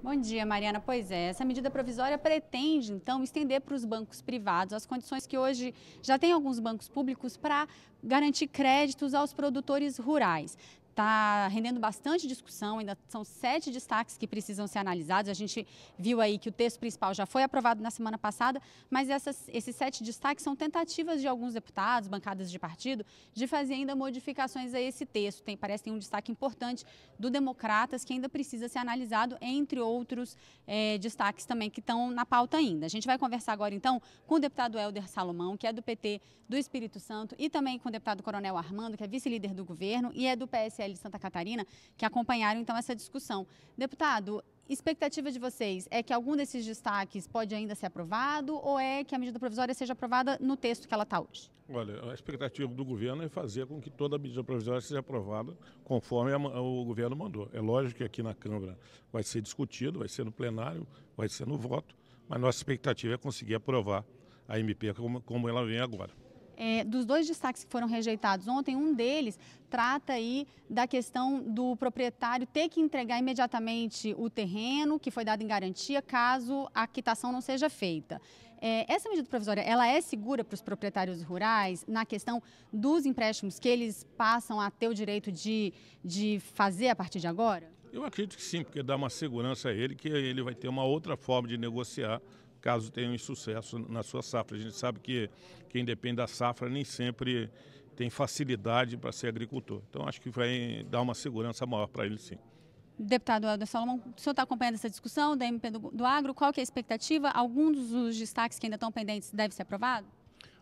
Bom dia, Mariana. Pois é, essa medida provisória pretende, então, estender para os bancos privados as condições que hoje já tem alguns bancos públicos para garantir créditos aos produtores rurais está rendendo bastante discussão, ainda são sete destaques que precisam ser analisados. A gente viu aí que o texto principal já foi aprovado na semana passada, mas essas, esses sete destaques são tentativas de alguns deputados, bancadas de partido, de fazer ainda modificações a esse texto. Tem, parece que tem um destaque importante do Democratas, que ainda precisa ser analisado, entre outros é, destaques também que estão na pauta ainda. A gente vai conversar agora, então, com o deputado Helder Salomão, que é do PT do Espírito Santo, e também com o deputado Coronel Armando, que é vice-líder do governo e é do PSL PL de Santa Catarina, que acompanharam então essa discussão. Deputado, expectativa de vocês é que algum desses destaques pode ainda ser aprovado ou é que a medida provisória seja aprovada no texto que ela está hoje? Olha, a expectativa do governo é fazer com que toda a medida provisória seja aprovada conforme a, o governo mandou. É lógico que aqui na Câmara vai ser discutido, vai ser no plenário, vai ser no voto, mas nossa expectativa é conseguir aprovar a MP como, como ela vem agora. É, dos dois destaques que foram rejeitados ontem, um deles trata aí da questão do proprietário ter que entregar imediatamente o terreno que foi dado em garantia caso a quitação não seja feita. É, essa medida provisória, ela é segura para os proprietários rurais na questão dos empréstimos que eles passam a ter o direito de, de fazer a partir de agora? Eu acredito que sim, porque dá uma segurança a ele que ele vai ter uma outra forma de negociar caso tenham insucesso na sua safra. A gente sabe que quem depende da safra nem sempre tem facilidade para ser agricultor. Então, acho que vai dar uma segurança maior para ele, sim. Deputado Helder Salomão, o senhor está acompanhando essa discussão da MP do, do Agro, qual que é a expectativa? Alguns dos destaques que ainda estão pendentes devem ser aprovados?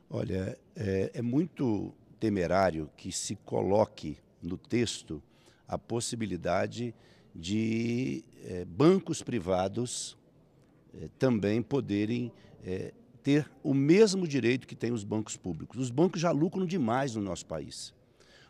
Olha, é, é muito temerário que se coloque no texto a possibilidade de é, bancos privados eh, também poderem eh, ter o mesmo direito que têm os bancos públicos. Os bancos já lucram demais no nosso país.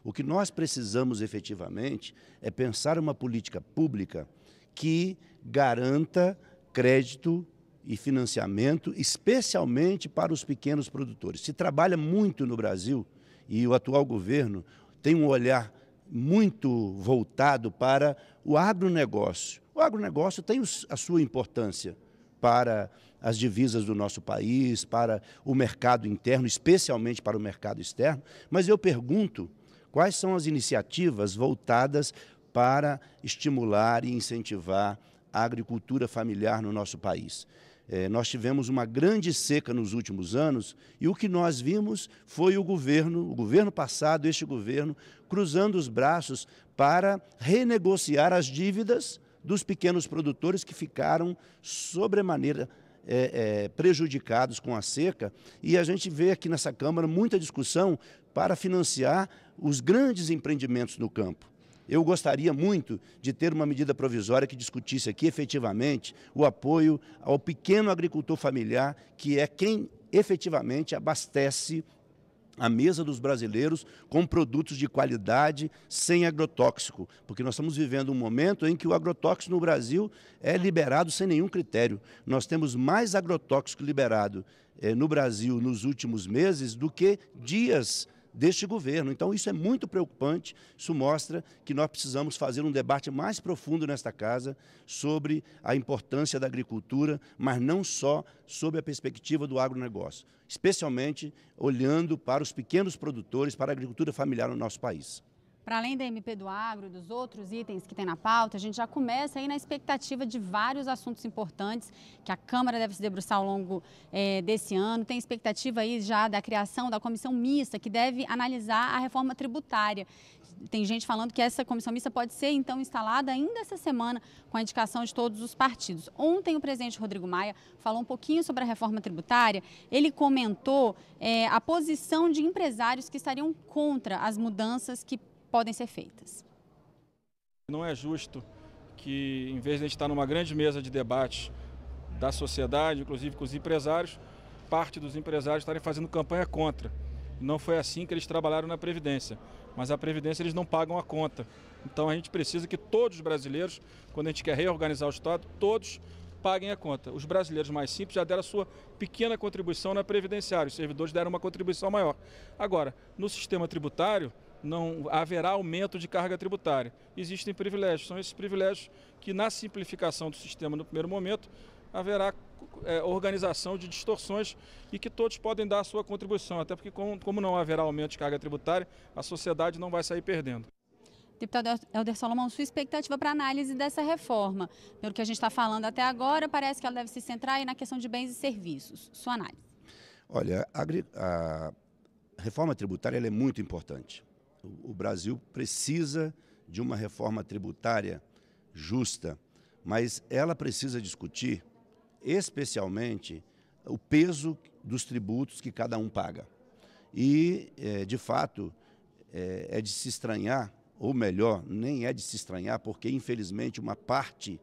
O que nós precisamos efetivamente é pensar uma política pública que garanta crédito e financiamento, especialmente para os pequenos produtores. Se trabalha muito no Brasil e o atual governo tem um olhar muito voltado para o agronegócio. O agronegócio tem a sua importância, para as divisas do nosso país, para o mercado interno, especialmente para o mercado externo, mas eu pergunto quais são as iniciativas voltadas para estimular e incentivar a agricultura familiar no nosso país. É, nós tivemos uma grande seca nos últimos anos e o que nós vimos foi o governo, o governo passado, este governo, cruzando os braços para renegociar as dívidas dos pequenos produtores que ficaram sobremaneira é, é, prejudicados com a seca. E a gente vê aqui nessa Câmara muita discussão para financiar os grandes empreendimentos no campo. Eu gostaria muito de ter uma medida provisória que discutisse aqui efetivamente o apoio ao pequeno agricultor familiar, que é quem efetivamente abastece a mesa dos brasileiros com produtos de qualidade sem agrotóxico, porque nós estamos vivendo um momento em que o agrotóxico no Brasil é liberado sem nenhum critério. Nós temos mais agrotóxico liberado eh, no Brasil nos últimos meses do que dias deste governo. Então, isso é muito preocupante, isso mostra que nós precisamos fazer um debate mais profundo nesta casa sobre a importância da agricultura, mas não só sobre a perspectiva do agronegócio, especialmente olhando para os pequenos produtores, para a agricultura familiar no nosso país. Para além da MP do agro, dos outros itens que tem na pauta, a gente já começa aí na expectativa de vários assuntos importantes que a Câmara deve se debruçar ao longo é, desse ano. Tem expectativa aí já da criação da comissão mista, que deve analisar a reforma tributária. Tem gente falando que essa comissão mista pode ser, então, instalada ainda essa semana com a indicação de todos os partidos. Ontem, o presidente Rodrigo Maia falou um pouquinho sobre a reforma tributária. Ele comentou é, a posição de empresários que estariam contra as mudanças que podem ser feitas. Não é justo que, em vez de a gente estar numa grande mesa de debate da sociedade, inclusive com os empresários, parte dos empresários estarem fazendo campanha contra. Não foi assim que eles trabalharam na Previdência. Mas a Previdência eles não pagam a conta. Então a gente precisa que todos os brasileiros, quando a gente quer reorganizar o Estado, todos paguem a conta. Os brasileiros mais simples já deram a sua pequena contribuição na Previdenciária, os servidores deram uma contribuição maior. Agora, no sistema tributário, não haverá aumento de carga tributária. Existem privilégios, são esses privilégios que, na simplificação do sistema no primeiro momento, haverá é, organização de distorções e que todos podem dar a sua contribuição, até porque, como, como não haverá aumento de carga tributária, a sociedade não vai sair perdendo. Deputado Helder Salomão, sua expectativa para análise dessa reforma? Pelo que a gente está falando até agora, parece que ela deve se centrar na questão de bens e serviços. Sua análise. Olha, a, a reforma tributária é muito importante. O, Brasil precisa de uma reforma tributária justa, mas ela precisa discutir especialmente o peso dos tributos que cada um paga. E, é, de fato, é, é, de se estranhar, ou melhor, nem é de se estranhar, porque, infelizmente, uma parte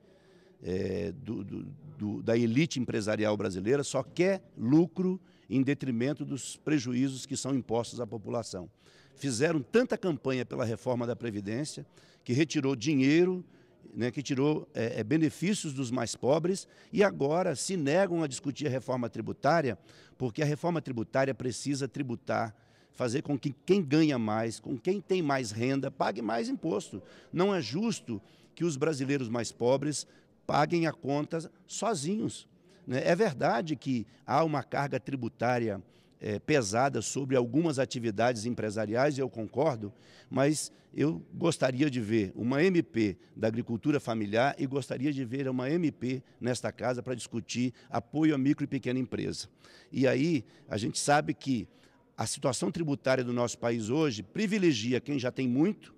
é, do, do, do, da elite empresarial brasileira só quer lucro em detrimento dos prejuízos que são impostos à população fizeram tanta campanha pela reforma da Previdência, que retirou dinheiro, né, que tirou é, é, benefícios dos mais pobres e agora se negam a discutir a reforma tributária, porque a reforma tributária precisa tributar fazer com que quem ganha mais, com quem tem mais renda, pague mais imposto. Não é justo que os brasileiros mais pobres paguem a conta sozinhos. Né. É verdade que há uma carga tributária é, pesada sobre algumas atividades empresariais, e eu concordo, mas eu gostaria de ver uma MP da agricultura familiar e gostaria de ver uma MP nesta casa para discutir apoio à micro e pequena empresa. E aí a gente sabe que a situação tributária do nosso país hoje privilegia quem já tem muito,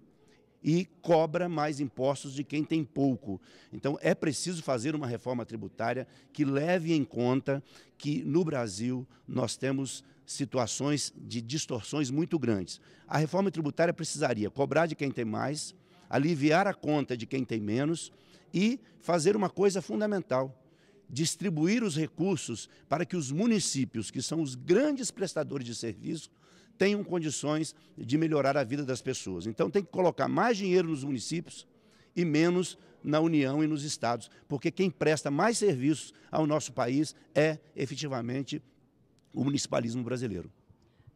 e cobra mais impostos de quem tem pouco. Então é preciso fazer uma reforma tributária que leve em conta que no Brasil nós temos situações de distorções muito grandes. A reforma tributária precisaria cobrar de quem tem mais, aliviar a conta de quem tem menos e fazer uma coisa fundamental: distribuir os recursos para que os municípios, que são os grandes prestadores de serviço, tenham condições de melhorar a vida das pessoas. Então tem que colocar mais dinheiro nos municípios e menos na União e nos estados, porque quem presta mais serviços ao nosso país é efetivamente o municipalismo brasileiro.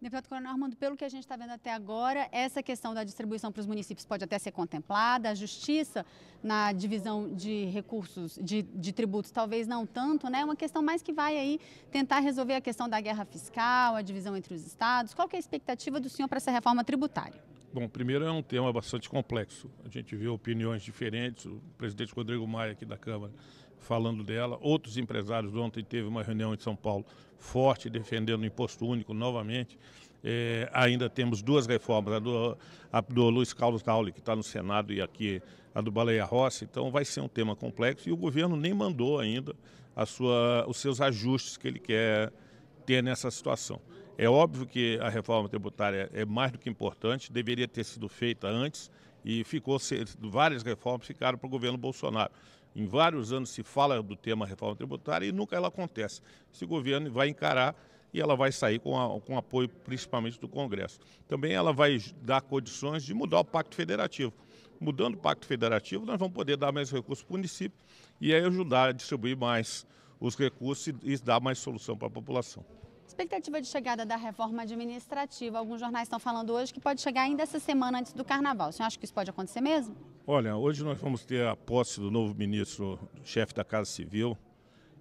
Deputado Coronel Armando, pelo que a gente está vendo até agora, essa questão da distribuição para os municípios pode até ser contemplada, a justiça na divisão de recursos, de, de tributos, talvez não tanto, né? Uma questão mais que vai aí tentar resolver a questão da guerra fiscal, a divisão entre os estados. Qual que é a expectativa do senhor para essa reforma tributária? Bom, primeiro é um tema bastante complexo. A gente vê opiniões diferentes. O presidente Rodrigo Maia aqui da Câmara falando dela. Outros empresários, ontem teve uma reunião em São Paulo forte, defendendo o imposto único novamente. É, ainda temos duas reformas, a do, a do Luiz Carlos Tauli, que está no Senado, e aqui a do Baleia Rossi. Então vai ser um tema complexo e o governo nem mandou ainda a sua, os seus ajustes que ele quer ter nessa situação. É óbvio que a reforma tributária é mais do que importante, deveria ter sido feita antes e ficou várias reformas ficaram para o governo Bolsonaro. Em vários anos se fala do tema reforma tributária e nunca ela acontece. Esse governo vai encarar e ela vai sair com, a, com apoio principalmente do Congresso. Também ela vai dar condições de mudar o Pacto Federativo. Mudando o Pacto Federativo, nós vamos poder dar mais recursos para o município e aí ajudar a distribuir mais os recursos e, e dar mais solução para a população. Expectativa de chegada da reforma administrativa. Alguns jornais estão falando hoje que pode chegar ainda essa semana antes do carnaval. Você acha que isso pode acontecer mesmo? Olha, hoje nós vamos ter a posse do novo ministro, chefe da Casa Civil,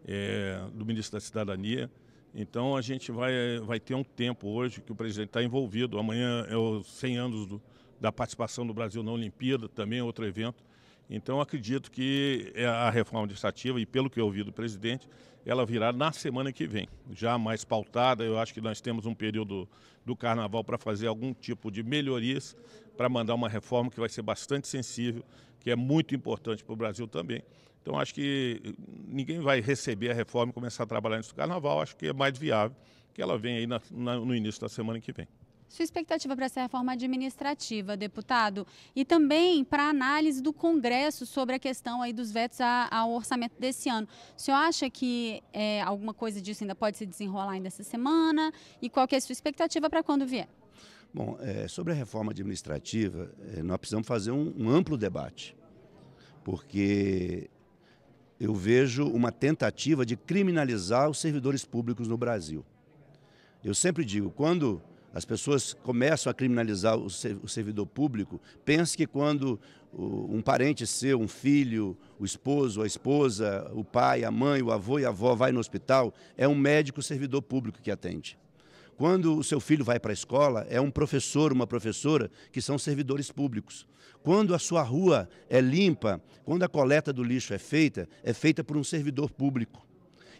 é, do ministro da Cidadania. Então a gente vai, vai ter um tempo hoje que o presidente está envolvido. Amanhã é os 100 anos do, da participação do Brasil na Olimpíada, também outro evento. Então, acredito que é a reforma administrativa, e pelo que eu ouvi do presidente, ela virá na semana que vem, já mais pautada. Eu acho que nós temos um período do carnaval para fazer algum tipo de melhorias, para mandar uma reforma que vai ser bastante sensível, que é muito importante para o Brasil também. Então, acho que ninguém vai receber a reforma e começar a trabalhar antes do carnaval. Acho que é mais viável que ela venha aí na, na, no início da semana que vem sua expectativa para essa reforma administrativa, deputado, e também para análise do Congresso sobre a questão aí dos vetos ao orçamento desse ano. O senhor acha que é, alguma coisa disso ainda pode se desenrolar ainda essa semana? E qual que é a sua expectativa para quando vier? Bom, é, sobre a reforma administrativa, é, nós precisamos fazer um, um amplo debate, porque eu vejo uma tentativa de criminalizar os servidores públicos no Brasil. Eu sempre digo, quando as pessoas começam a criminalizar o servidor público. Pense que quando um parente seu, um filho, o esposo, a esposa, o pai, a mãe, o avô e a avó vai no hospital, é um médico servidor público que atende. Quando o seu filho vai para a escola, é um professor, uma professora que são servidores públicos. Quando a sua rua é limpa, quando a coleta do lixo é feita, é feita por um servidor público.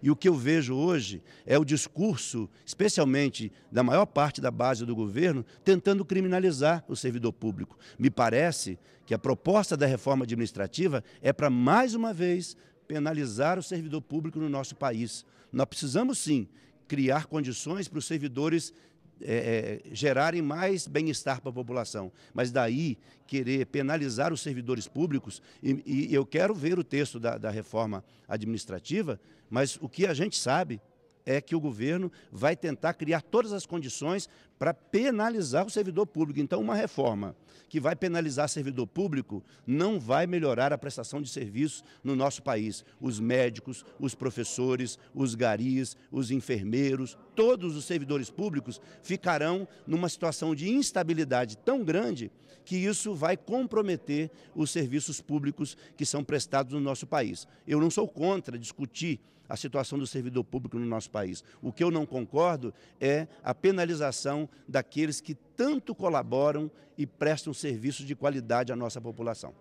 E o que eu vejo hoje é o discurso, especialmente da maior parte da base do governo, tentando criminalizar o servidor público. Me parece que a proposta da reforma administrativa é para, mais uma vez, penalizar o servidor público no nosso país. Nós precisamos, sim, criar condições para os servidores é, é, gerarem mais bem-estar para a população. Mas daí querer penalizar os servidores públicos, e, e eu quero ver o texto da, da reforma administrativa, mas o que a gente sabe é que o governo vai tentar criar todas as condições para penalizar o servidor público. Então, uma reforma que vai penalizar o servidor público não vai melhorar a prestação de serviços no nosso país. Os médicos, os professores, os garis, os enfermeiros, todos os servidores públicos ficarão numa situação de instabilidade tão grande que isso vai comprometer os serviços públicos que são prestados no nosso país. Eu não sou contra discutir a situação do servidor público no nosso país. O que eu não concordo é a penalização daqueles que tanto colaboram e prestam serviço de qualidade à nossa população.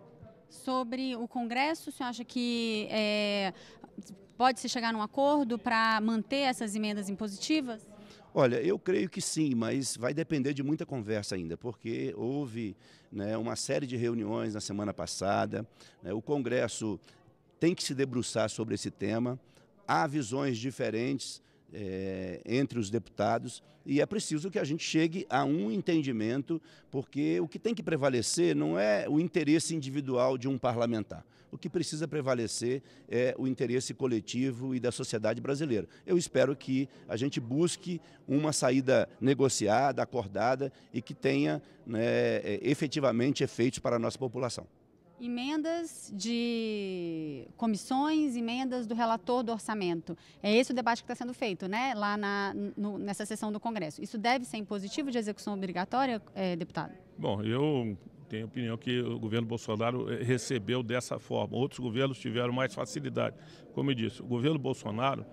Sobre o Congresso, o senhor acha que é, pode-se chegar a um acordo para manter essas emendas impositivas? Olha, eu creio que sim, mas vai depender de muita conversa ainda, porque houve né, uma série de reuniões na semana passada, né, o Congresso tem que se debruçar sobre esse tema, há visões diferentes, é, entre os deputados e é preciso que a gente chegue a um entendimento, porque o que tem que prevalecer não é o interesse individual de um parlamentar. O que precisa prevalecer é o interesse coletivo e da sociedade brasileira. Eu espero que a gente busque uma saída negociada, acordada e que tenha né, eh, efetivamente efeitos para a nossa população. Emendas de comissões, emendas do relator do orçamento. É esse o debate que está sendo feito, né? Lá na, no, nessa sessão do Congresso. Isso deve ser impositivo de execução obrigatória, é, deputado? Bom, eu tenho a opinião que o governo Bolsonaro eh, recebeu dessa forma. Outros governos tiveram mais facilidade. Como eu disse, o governo Bolsonaro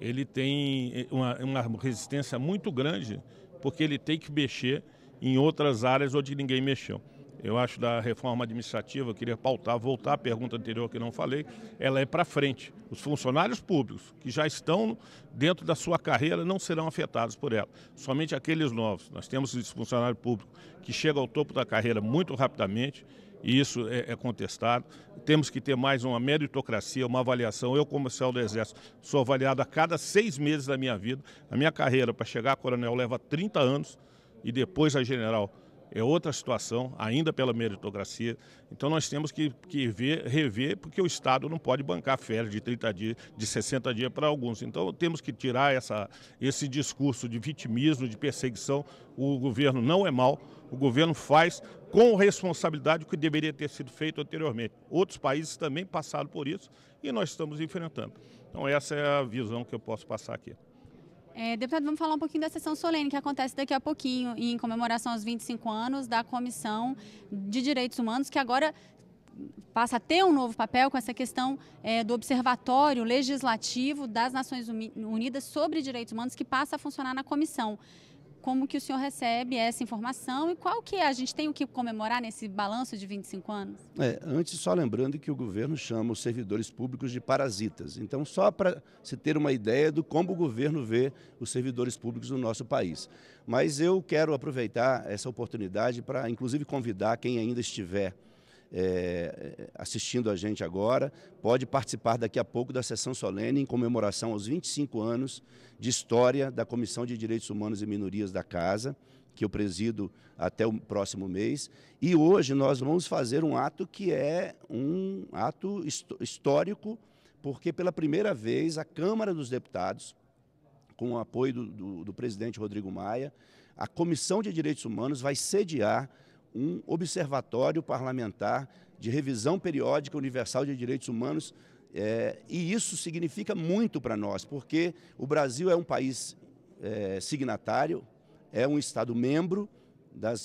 ele tem eh, uma, uma resistência muito grande porque ele tem que mexer em outras áreas onde ninguém mexeu eu acho, da reforma administrativa, eu queria pautar, voltar à pergunta anterior que não falei, ela é para frente. Os funcionários públicos que já estão dentro da sua carreira não serão afetados por ela, somente aqueles novos. Nós temos esse funcionário público que chega ao topo da carreira muito rapidamente, e isso é, é contestado. Temos que ter mais uma meritocracia, uma avaliação. Eu, como oficial do Exército, sou avaliado a cada seis meses da minha vida. A minha carreira para chegar a coronel leva 30 anos e depois a general é outra situação, ainda pela meritocracia. Então nós temos que, que ver, rever, porque o Estado não pode bancar férias de 30 dias, de 60 dias para alguns. Então temos que tirar essa, esse discurso de vitimismo, de perseguição. O governo não é mal, o governo faz com responsabilidade o que deveria ter sido feito anteriormente. Outros países também passaram por isso e nós estamos enfrentando. Então essa é a visão que eu posso passar aqui. É, deputado, vamos falar um pouquinho da sessão solene que acontece daqui a pouquinho, em comemoração aos 25 anos da Comissão de Direitos Humanos, que agora passa a ter um novo papel com essa questão é, do Observatório Legislativo das Nações Unidas sobre Direitos Humanos, que passa a funcionar na comissão como que o senhor recebe essa informação e qual que é? a gente tem o que comemorar nesse balanço de 25 anos? É, antes só lembrando que o governo chama os servidores públicos de parasitas. Então só para se ter uma ideia do como o governo vê os servidores públicos do nosso país. Mas eu quero aproveitar essa oportunidade para inclusive convidar quem ainda estiver é, é, assistindo a gente agora, pode participar daqui a pouco da sessão solene em comemoração aos 25 anos de história da Comissão de Direitos Humanos e Minorias da Casa, que eu presido até o próximo mês. E hoje nós vamos fazer um ato que é um ato histórico, porque pela primeira vez a Câmara dos Deputados, com o apoio do, do, do presidente Rodrigo Maia, a Comissão de Direitos Humanos vai sediar um observatório parlamentar de revisão periódica universal de direitos humanos. É, e isso significa muito para nós, porque o Brasil é um país é, signatário, é um Estado membro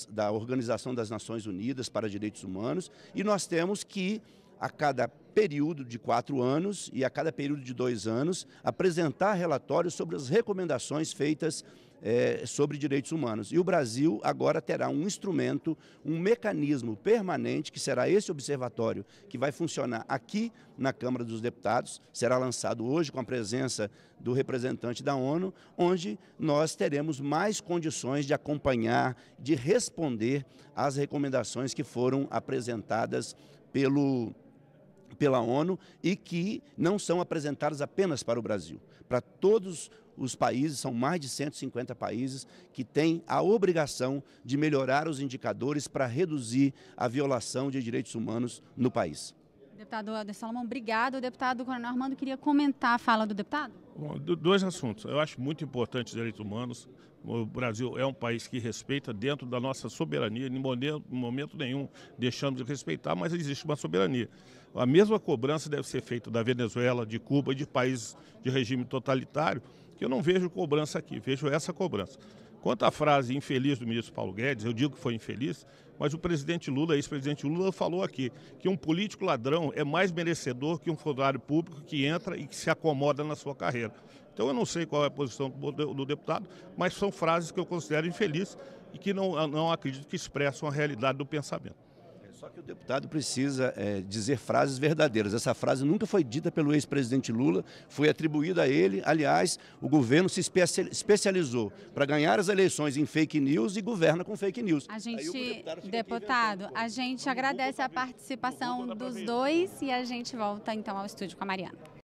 da Organização das Nações Unidas para Direitos Humanos, e nós temos que, a cada período de quatro anos e a cada período de dois anos, apresentar relatórios sobre as recomendações feitas é, sobre direitos humanos. E o Brasil agora terá um instrumento, um mecanismo permanente, que será esse observatório, que vai funcionar aqui na Câmara dos Deputados, será lançado hoje com a presença do representante da ONU, onde nós teremos mais condições de acompanhar, de responder às recomendações que foram apresentadas pelo pela ONU e que não são apresentadas apenas para o Brasil, para todos os países, são mais de 150 países, que têm a obrigação de melhorar os indicadores para reduzir a violação de direitos humanos no país. Deputado Helder Salomão, obrigado. O deputado Coronel Armando queria comentar a fala do deputado. Bom, dois assuntos. Eu acho muito importante os direitos humanos. O Brasil é um país que respeita dentro da nossa soberania, em momento nenhum deixamos de respeitar, mas existe uma soberania. A mesma cobrança deve ser feita da Venezuela, de Cuba e de países de regime totalitário que eu não vejo cobrança aqui, vejo essa cobrança. Quanto à frase infeliz do ministro Paulo Guedes, eu digo que foi infeliz, mas o presidente Lula, ex-presidente Lula, falou aqui que um político ladrão é mais merecedor que um funcionário público que entra e que se acomoda na sua carreira. Então eu não sei qual é a posição do deputado, mas são frases que eu considero infelizes e que não, não acredito que expressam a realidade do pensamento. Só que o deputado precisa é, dizer frases verdadeiras. Essa frase nunca foi dita pelo ex-presidente Lula, foi atribuída a ele. Aliás, o governo se especializou para ganhar as eleições em fake news e governa com fake news. A gente, deputado, deputado a gente agradece a participação dos dois e a gente volta então ao estúdio com a Mariana.